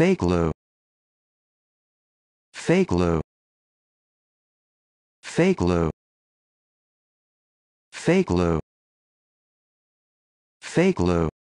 fake glue fake glue fake glue fake glue fake glue